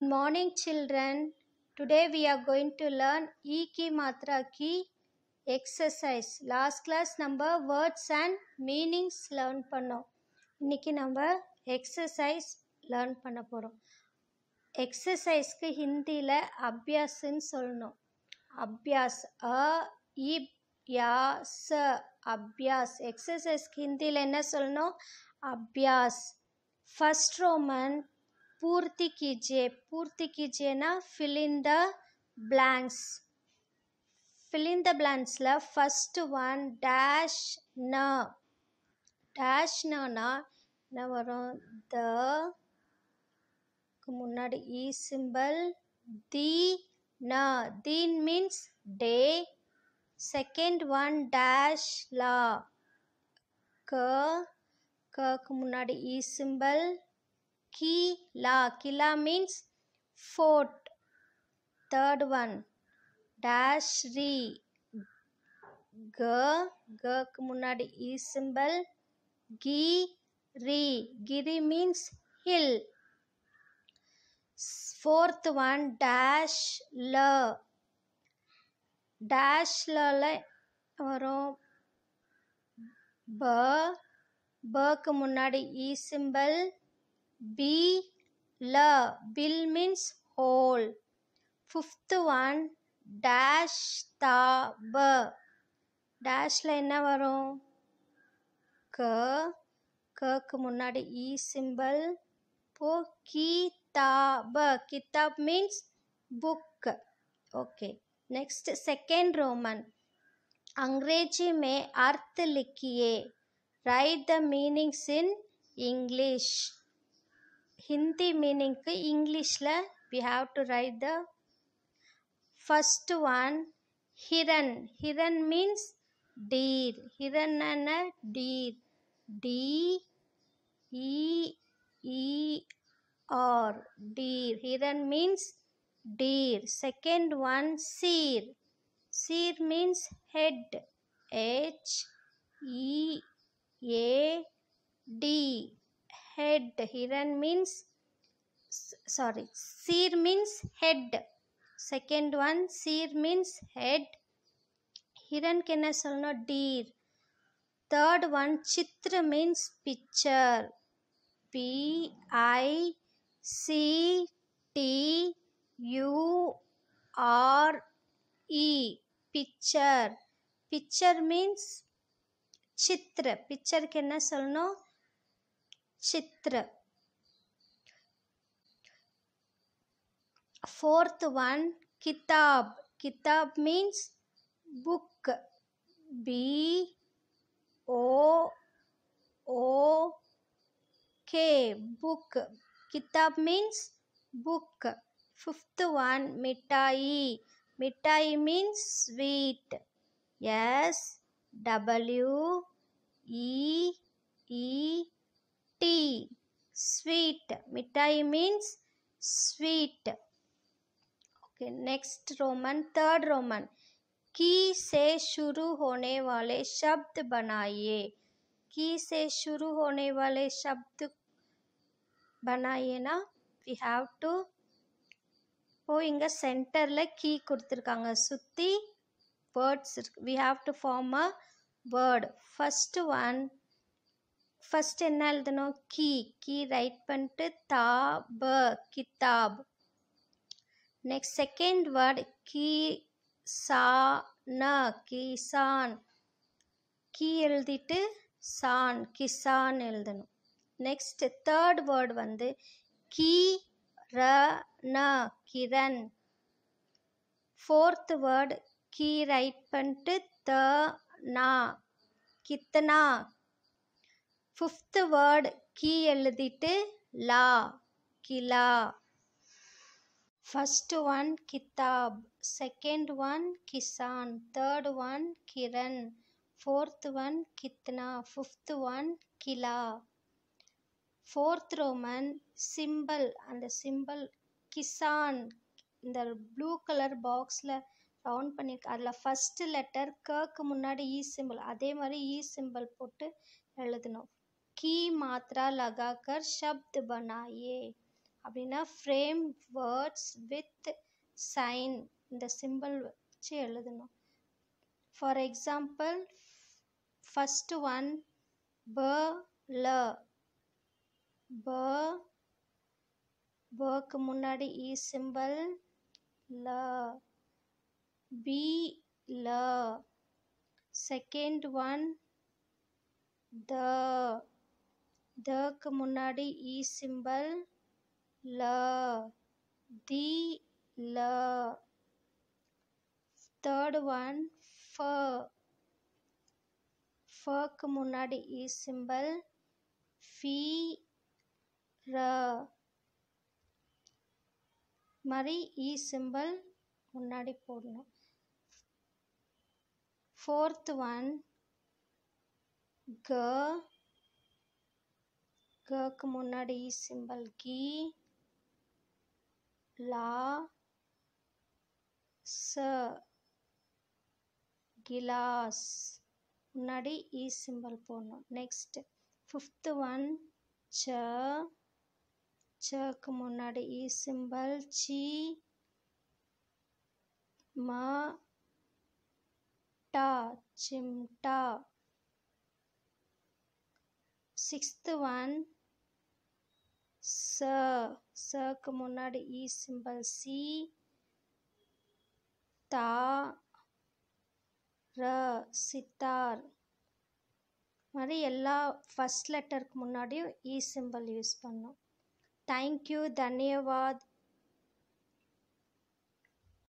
Good morning children today we are going to learn e ki matra ki exercise last class number words and meanings learn panno. இன்னைக்கு நம்ம exercise learn பண்ண போகிறோம் எக்ஸசைஸ்க்கு ஹிந்தியில் அபியாஸ்ன்னு சொல்லணும் அபியாஸ் அ இ யா ச அபியாஸ் எக்ஸசைஸ்க்கு ஹிந்தியில் என்ன சொல்லணும் அபியாஸ் ஃபஸ்ட் ரோமன் पूर्ति कीजिए पूर्ति कीजिएனா fill in the blanks fill in the blanksல first one dash ந dash நனா என்ன வரும் த முன்னாடி இ சிம்பல் தி ந தீன் means day second one dash லா க கக்கு முன்னாடி இ சிம்பல் கீலா கிலா means fort third one dash ரீ க கக்கு முன்னாடி இ சிம்பல் கி ரீ கிரி means hill fourth one dash ல டேஷ்ல வரும் ப பக்கு முன்னாடி இ சிம்பல் பி ல பில் means hole fifth one dash தா ப டேஷில் என்ன வரும் க கக்கு முன்னாடி இ e சிம்பிள் போ கிதாப கிதாப் means book okay next second Roman அங்கிரேஜி மே अर्थ லிக்கியே right the meanings in English Hindi meaning English la we have to write the first one Hiran. Hiran means deer. Hiran and a deer. D E E R deer. Hiran means deer. Second one seer. Seer means head. H E A D head hiran means sorry seer means head second one seer means head hiran kena solno deer third one chitra means picture p i c t u r e picture picture means ಚಿತ್ರ ಪಿಕ್ಚರ್ಗೆನ ಸೊಲ್ನೋ Chitra. Fourth one, Kitab. Kitab means book. B O O K. Book. Kitab means book. Fifth one, Mitai. Mitai means sweet. Yes. W E E T sweet mitai means sweet okay next roman third roman की से शुरू होने वाले शब्द बनाइए की से शुरू होने वाले शब्द बनाइए ना वी हैव टू இப்போ இங்கே சென்டரில் கீ கொடுத்துருக்காங்க சுற்றி வேர்ட்ஸ் இருக்கு we have to form a word first one first என்ன எழுதணும் கீ கீ ரைட் பண்ணிட்டு தா ப கிதாப் நெக்ஸ்ட் செகண்ட் வேர்ட் கீ சா ந கிசான் கீ எழுதிட்டு சான் கிசான் எழுதணும் நெக்ஸ்ட் தேர்ட் வேர்டு வந்து கீ ர ந கிரண் ஃபோர்த் வேர்டு கீ ரைட் பண்ணிட்டு த நா கித்தனா ஃபிஃப்த்து வேர்டு கீ எழுதிட்டு லா கிலா ஃபஸ்ட்டு ஒன் கிதாப் செகண்ட் ஒன் கிசான் தேர்டு ஒன் கிரண் ஃபோர்த்து ஒன் கித்னா ஃபிஃப்த்து ஒன் கிலா ஃபோர்த் ரோமன் சிம்பிள் அந்த சிம்பிள் கிசான் இந்த ப்ளூ கலர் பாக்ஸில் ரவுண்ட் பண்ணியிருக்கு அதில் ஃபஸ்ட்டு லெட்டர் கக்கு முன்னாடி இ e சிம்பிள் அதே மாதிரி இ e சிம்பிள் போட்டு எழுதணும் की मात्रा लगाकर शब्द बनाइए அப்படின்னா ஃப்ரேம் வேர்ட்ஸ் வித் சைன் இந்த சிம்பிள் வச்சு எழுதணும் ஃபார் எக்ஸாம்பிள் ஃபஸ்ட்டு ஒன் ப ல ப பக்கு முன்னாடி இ சிம்பிள் ல பி ல செகண்ட் ஒன் த தக்கு முன்னாடி இ e சிம்பல் ல தி ல தேர்ட் ஒன் ஃப ஃபக்கு முன்னாடி இ சிம்பல் ஃபி ர மாதிரி இ சிம்பல் முன்னாடி போடணும் ஃபோர்த் ஒன் க கக்கு முன்னாடி சிம்பல் கி லா ச கிலாஸ் முன்னாடி இ e சிம்பல் போடணும் நெக்ஸ்ட் ஃபிஃப்த்து ஒன் ச சக்கு முன்னாடி இ சிம்பல் சி ம டா சிம்டா சிக்ஸ்த்து ஒன் ச சக்கு முன்னாடி இ சிம்பல் சி தா ர சித்தார் மாதிரி எல்லா ஃபஸ்ட் லெட்டருக்கு முன்னாடியும் இ சிம்பல் யூஸ் பண்ணோம் தேங்க்யூ தன்யவாத்